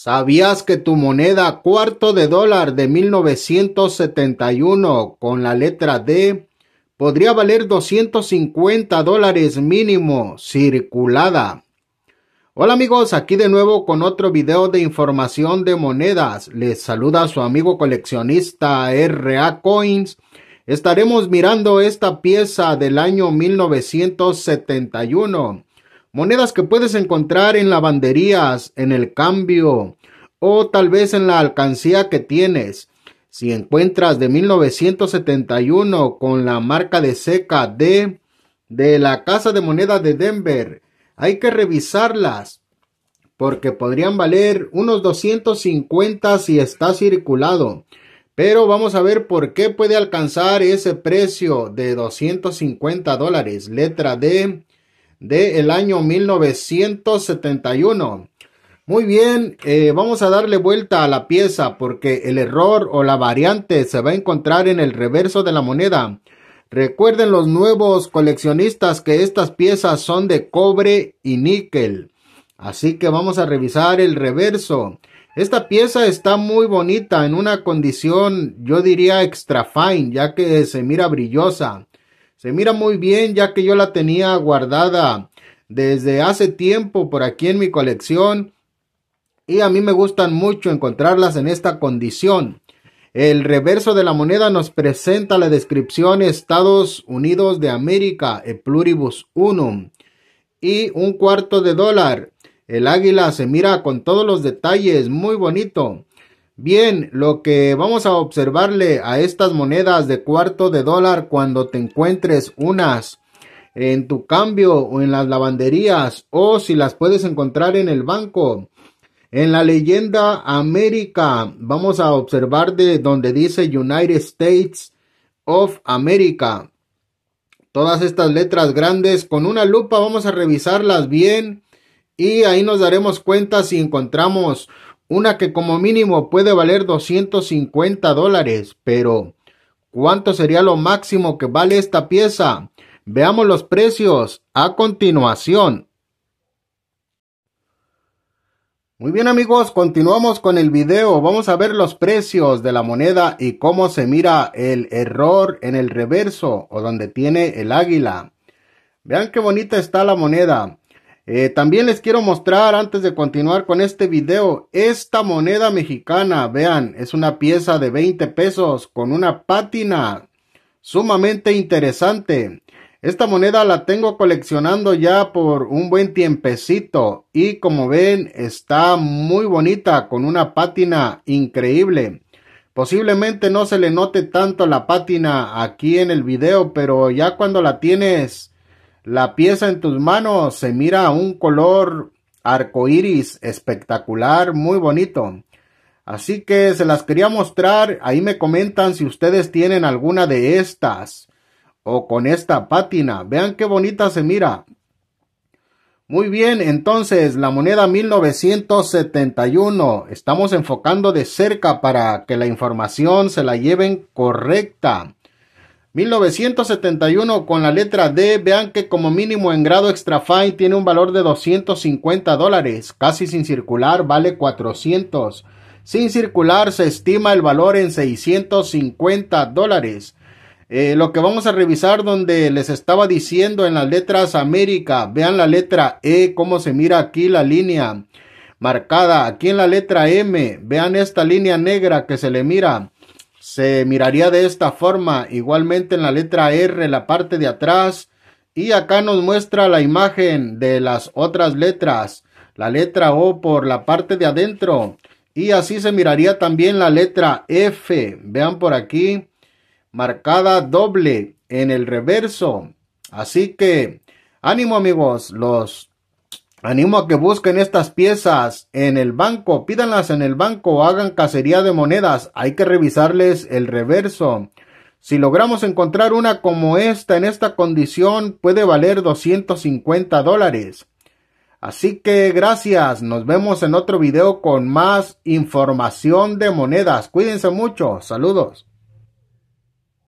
¿Sabías que tu moneda cuarto de dólar de 1971 con la letra D podría valer 250 dólares mínimo circulada? Hola amigos, aquí de nuevo con otro video de información de monedas. Les saluda su amigo coleccionista RA Coins. Estaremos mirando esta pieza del año 1971 monedas que puedes encontrar en lavanderías, en el cambio, o tal vez en la alcancía que tienes. Si encuentras de 1971 con la marca de seca D de la Casa de Moneda de Denver, hay que revisarlas porque podrían valer unos 250 si está circulado. Pero vamos a ver por qué puede alcanzar ese precio de 250 dólares. Letra D de el año 1971. Muy bien, eh, vamos a darle vuelta a la pieza porque el error o la variante se va a encontrar en el reverso de la moneda. Recuerden los nuevos coleccionistas que estas piezas son de cobre y níquel. Así que vamos a revisar el reverso. Esta pieza está muy bonita en una condición yo diría extra fine ya que se mira brillosa. Se mira muy bien ya que yo la tenía guardada desde hace tiempo por aquí en mi colección y a mí me gustan mucho encontrarlas en esta condición. El reverso de la moneda nos presenta la descripción Estados Unidos de América, el pluribus unum, y un cuarto de dólar. El águila se mira con todos los detalles, muy bonito. Bien, lo que vamos a observarle a estas monedas de cuarto de dólar cuando te encuentres unas en tu cambio o en las lavanderías o si las puedes encontrar en el banco en la leyenda América vamos a observar de donde dice United States of America. Todas estas letras grandes con una lupa vamos a revisarlas bien y ahí nos daremos cuenta si encontramos una que como mínimo puede valer 250 dólares, pero ¿cuánto sería lo máximo que vale esta pieza? Veamos los precios a continuación. Muy bien amigos, continuamos con el video. Vamos a ver los precios de la moneda y cómo se mira el error en el reverso o donde tiene el águila. Vean qué bonita está la moneda. Eh, también les quiero mostrar antes de continuar con este video esta moneda mexicana. Vean, es una pieza de 20 pesos con una pátina sumamente interesante. Esta moneda la tengo coleccionando ya por un buen tiempecito y como ven está muy bonita con una pátina increíble. Posiblemente no se le note tanto la pátina aquí en el video, pero ya cuando la tienes la pieza en tus manos se mira un color iris espectacular, muy bonito. Así que se las quería mostrar, ahí me comentan si ustedes tienen alguna de estas o con esta pátina. Vean qué bonita se mira. Muy bien, entonces la moneda 1971. Estamos enfocando de cerca para que la información se la lleven correcta. 1971 con la letra D, vean que como mínimo en grado extra fine tiene un valor de 250 dólares, casi sin circular vale 400, sin circular se estima el valor en 650 dólares, eh, lo que vamos a revisar donde les estaba diciendo en las letras América, vean la letra E, cómo se mira aquí la línea marcada. Aquí en la letra M, vean esta línea negra que se le mira. Se miraría de esta forma, igualmente en la letra R, la parte de atrás. Y acá nos muestra la imagen de las otras letras, la letra O por la parte de adentro. Y así se miraría también la letra F, vean por aquí marcada doble en el reverso. Así que ánimo amigos, los animo a que busquen estas piezas en el banco, pídanlas en el banco, hagan cacería de monedas, hay que revisarles el reverso. Si logramos encontrar una como esta en esta condición, puede valer 250 dólares. Así que gracias, nos vemos en otro video con más información de monedas. Cuídense mucho, saludos.